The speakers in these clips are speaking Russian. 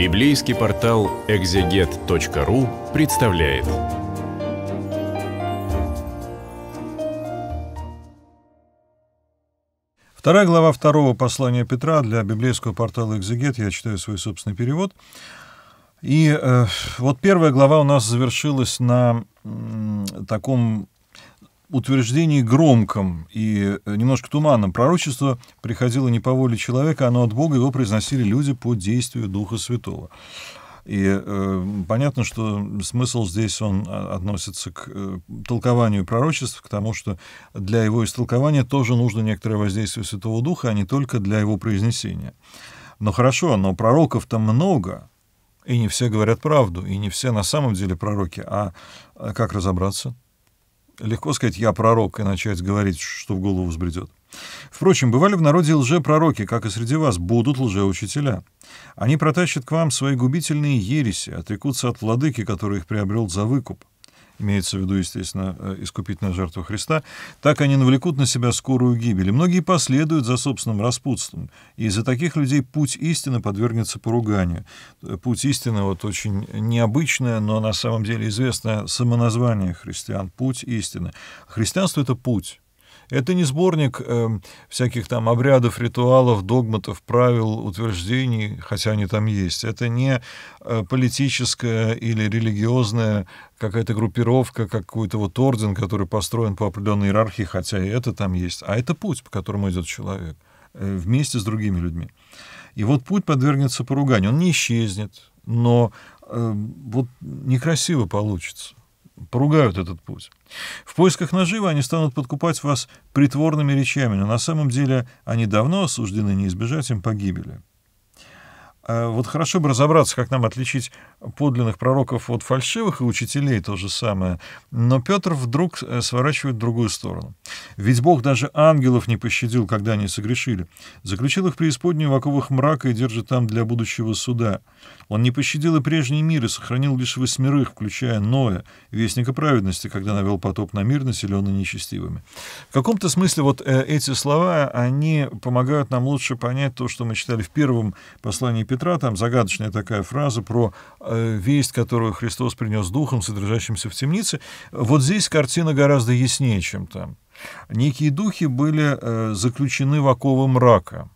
Библейский портал экзегет.ру представляет. Вторая глава второго послания Петра для библейского портала «Экзегет». Я читаю свой собственный перевод. И э, вот первая глава у нас завершилась на э, таком утверждении громком и э, немножко туманном. Пророчество приходило не по воле человека, оно от Бога, его произносили люди по действию Духа Святого. И э, понятно, что смысл здесь он э, относится к э, толкованию пророчеств, к тому, что для его истолкования тоже нужно некоторое воздействие Святого Духа, а не только для его произнесения. Но хорошо, но пророков-то много, и не все говорят правду, и не все на самом деле пророки. А, а как разобраться? Легко сказать «я пророк» и начать говорить, что в голову взбредет. Впрочем, бывали в народе лжепророки, как и среди вас будут лжеучителя. Они протащат к вам свои губительные ереси, отрекутся от владыки, который их приобрел за выкуп имеется в виду, естественно, э, искупительная жертва Христа, так они навлекут на себя скорую гибель. И многие последуют за собственным распутством. И из-за таких людей путь истины подвергнется поруганию. Э, путь истины вот очень необычное, но на самом деле известное самоназвание христиан — путь истины. Христианство — это путь. Это не сборник э, всяких там обрядов, ритуалов, догматов, правил, утверждений, хотя они там есть. Это не э, политическая или религиозная какая-то группировка, какой-то вот орден, который построен по определенной иерархии, хотя и это там есть. А это путь, по которому идет человек э, вместе с другими людьми. И вот путь подвергнется поруганию. Он не исчезнет, но э, вот некрасиво получится поругают этот путь. В поисках наживы они станут подкупать вас притворными речами, но на самом деле они давно осуждены не избежать им погибели. Э, вот хорошо бы разобраться, как нам отличить подлинных пророков от фальшивых и учителей то же самое. Но Петр вдруг э, сворачивает в другую сторону. Ведь Бог даже ангелов не пощадил, когда они согрешили. Заключил их преисподнюю в оковах мрака и держит там для будущего суда. Он не пощадил и прежний мир, и сохранил лишь восьмерых, включая Ноя, вестника праведности, когда навел потоп на мир, населенный нечестивыми. В каком-то смысле вот э, эти слова, они помогают нам лучше понять то, что мы читали в первом послании Петра, Петра, там загадочная такая фраза про э, весть, которую Христос принес духом, содержащимся в темнице. Вот здесь картина гораздо яснее, чем там. Некие духи были э, заключены в оковы мрака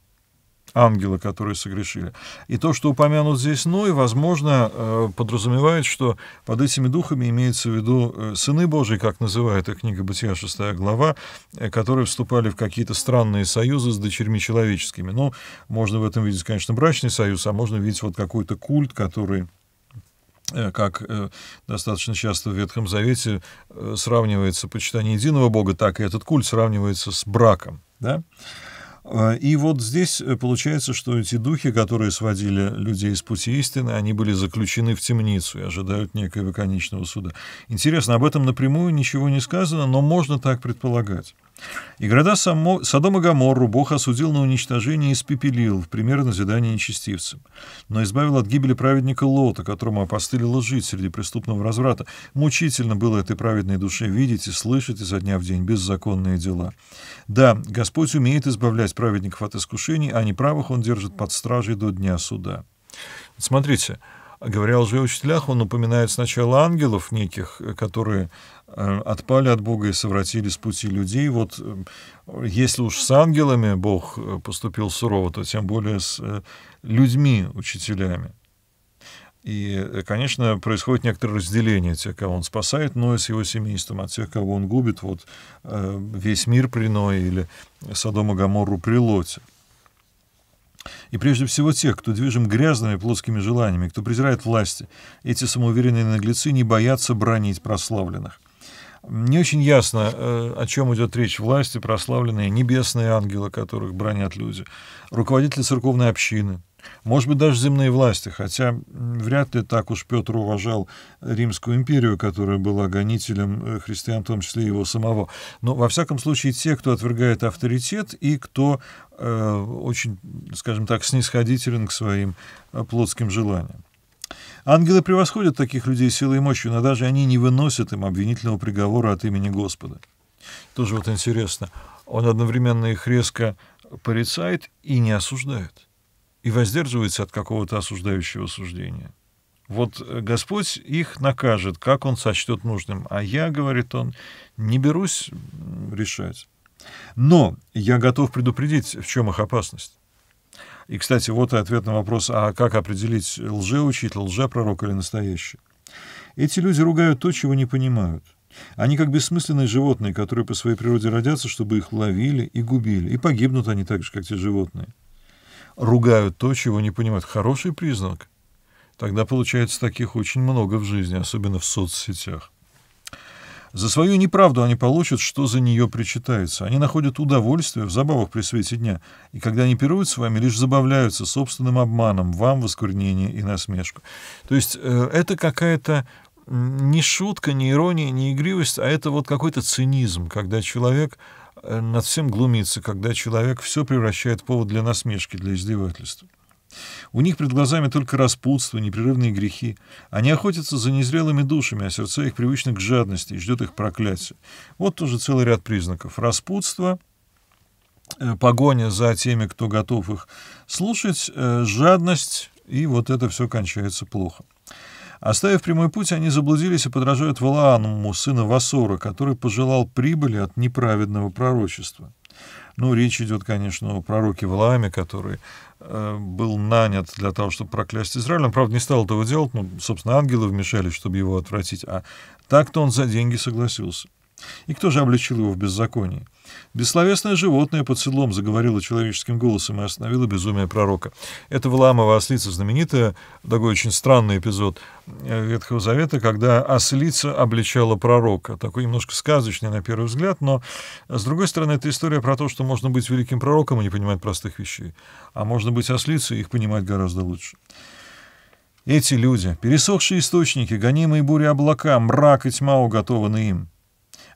ангелы, которые согрешили. И то, что упомянут здесь Ной, возможно, э, подразумевает, что под этими духами имеется в виду э, сыны Божии, как называет их книга Бытия 6 глава, э, которые вступали в какие-то странные союзы с дочерьми человеческими. Ну, можно в этом видеть, конечно, брачный союз, а можно видеть вот какой-то культ, который как достаточно часто в Ветхом Завете сравнивается почитание единого Бога, так и этот культ сравнивается с браком. Да? А, и вот здесь э, получается, что эти духи, которые сводили людей с пути истины, они были заключены в темницу и ожидают некоего конечного суда. Интересно, об этом напрямую ничего не сказано, но можно так предполагать. И города Само... Содом и Гоморру Бог осудил на уничтожение и испепелил, пример назидания нечестивцам. Но избавил от гибели праведника Лота, которому опостылило жить среди преступного разврата. Мучительно было этой праведной душе видеть и слышать изо дня в день беззаконные дела. Да, Господь умеет избавлять праведников от искушений, а неправых Он держит под стражей до дня суда. Смотрите, Говоря о лжеучителях, он упоминает сначала ангелов неких, которые э, отпали от Бога и совратили с пути людей. Вот э, если уж с ангелами Бог э, поступил сурово, то тем более с людьми, учителями. И, конечно, происходит некоторое разделение тех, кого он спасает, но и с его семейством, от тех, кого он губит, вот весь мир при Ное или Содома Гаморру при Лоте. И прежде всего тех, кто движим грязными плоскими желаниями, кто презирает власти. Эти самоуверенные наглецы не боятся бронить прославленных. Не очень ясно, э, о чем идет речь власти, прославленные небесные ангелы, которых бронят люди, руководители церковной общины, может быть, даже земные власти, хотя вряд ли так уж Петр уважал Римскую империю, которая была гонителем э, христиан, в том числе его самого. Но, во всяком случае, те, кто отвергает авторитет и кто э, очень, скажем так, снисходителен к своим э, плотским желаниям. Ангелы превосходят таких людей силой и мощью, но даже они не выносят им обвинительного приговора от имени Господа. Тоже вот интересно. Он одновременно их резко порицает и не осуждает и воздерживается от какого-то осуждающего суждения. Вот э, Господь их накажет, как Он сочтет нужным. А я, говорит Он, не берусь решать. Но я готов предупредить, в чем их опасность. И, кстати, вот и ответ на вопрос, а как определить лжеучитель, лжепророк или настоящий. Эти люди ругают то, чего не понимают. Они как бессмысленные животные, которые по своей природе родятся, чтобы их ловили и губили. И погибнут они так же, как те животные ругают то, чего не понимают. Хороший признак. Тогда получается таких очень много в жизни, особенно в соцсетях. За свою неправду они получат, что за нее причитается. Они находят удовольствие в забавах при свете дня, и когда они пируют с вами, лишь забавляются собственным обманом, вам восквернение и насмешку. То есть э, это какая-то не шутка, не ирония, не игривость, а это вот какой-то цинизм, когда человек Э, над всем глумится, когда человек все превращает в повод для насмешки, для издевательства. У них перед глазами только распутство, непрерывные грехи. Они охотятся за незрелыми душами, а сердца их привычны к жадности и ждет их проклятие. Вот тоже целый ряд признаков. Распутство, э, погоня за теми, кто готов их слушать, э, жадность, и вот это все кончается плохо. Оставив прямой путь, они заблудились и подражают Валааму, сына Васора, который пожелал прибыли от неправедного пророчества. Ну, речь идет, конечно, о пророке Валааме, который э, был нанят для того, чтобы проклясть Израиль. Он, правда, не стал этого делать, но, собственно, ангелы вмешались, чтобы его отвратить, а так-то он за деньги согласился. И кто же обличил его в беззаконии? Бессловесное животное под седлом заговорило человеческим голосом и остановило безумие пророка. Это Валамова ослица знаменитая, такой очень странный эпизод э, Ветхого Завета, когда ослица обличала пророка. Такой немножко сказочный на первый взгляд, но, с другой стороны, это история про то, что можно быть великим пророком и не понимать простых вещей, а можно быть ослицей и их понимать гораздо лучше. Эти люди, пересохшие источники, гонимые буря облака, мрак и тьма уготованы им —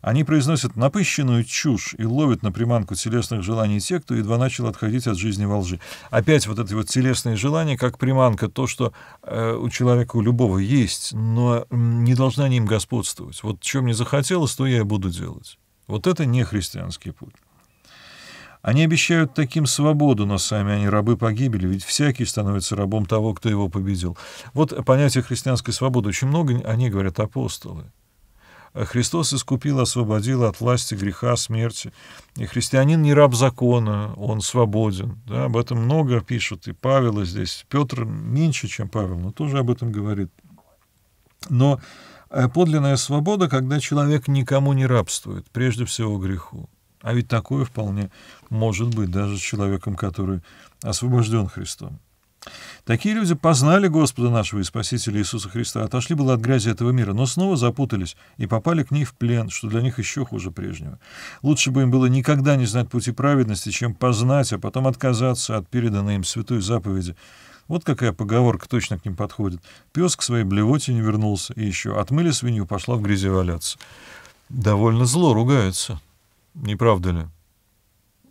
они произносят напыщенную чушь и ловят на приманку телесных желаний те, кто едва начал отходить от жизни во лжи. Опять вот это вот телесные желания, как приманка, то, что э, у человека у любого есть, но не должна они им господствовать. Вот чем мне захотелось, то я и буду делать. Вот это не христианский путь. Они обещают таким свободу, но сами они рабы погибели, ведь всякий становится рабом того, кто его победил. Вот понятие христианской свободы очень много, они говорят апостолы. А Христос искупил, освободил от власти греха, смерти. И христианин не раб закона, он свободен. Да, об этом много пишут и Павел, и здесь Петр меньше, чем Павел, но тоже об этом говорит. Но э, подлинная свобода, когда человек никому не рабствует, прежде всего греху. А ведь такое вполне может быть даже с человеком, который освобожден Христом. Такие люди познали Господа нашего и Спасителя Иисуса Христа, отошли было от грязи этого мира, но снова запутались и попали к ней в плен, что для них еще хуже прежнего. Лучше бы им было никогда не знать пути праведности, чем познать, а потом отказаться от переданной им святой заповеди. Вот какая поговорка точно к ним подходит. Пес к своей блевоте не вернулся, и еще отмыли свинью, пошла в грязи валяться. Довольно зло ругаются, не правда ли?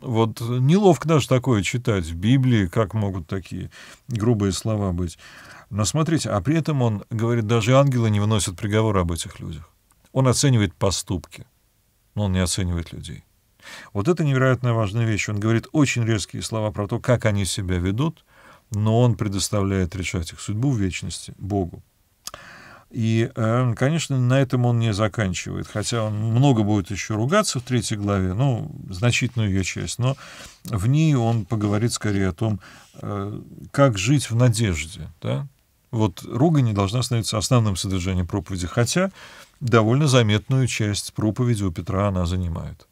Вот неловко даже такое читать в Библии, как могут такие грубые слова быть. Но смотрите, а при этом он говорит, даже ангелы не выносят приговора об этих людях. Он оценивает поступки, но он не оценивает людей. Вот это невероятно важная вещь. Он говорит очень резкие слова про то, как они себя ведут, но он предоставляет решать их судьбу в вечности Богу. И, э, конечно, на этом он не заканчивает, хотя он много будет еще ругаться в третьей главе, ну, значительную ее часть, но в ней он поговорит скорее о том, э, как жить в надежде, да? Вот руга не должна становиться основным содержанием проповеди, хотя довольно заметную часть проповеди у Петра она занимает.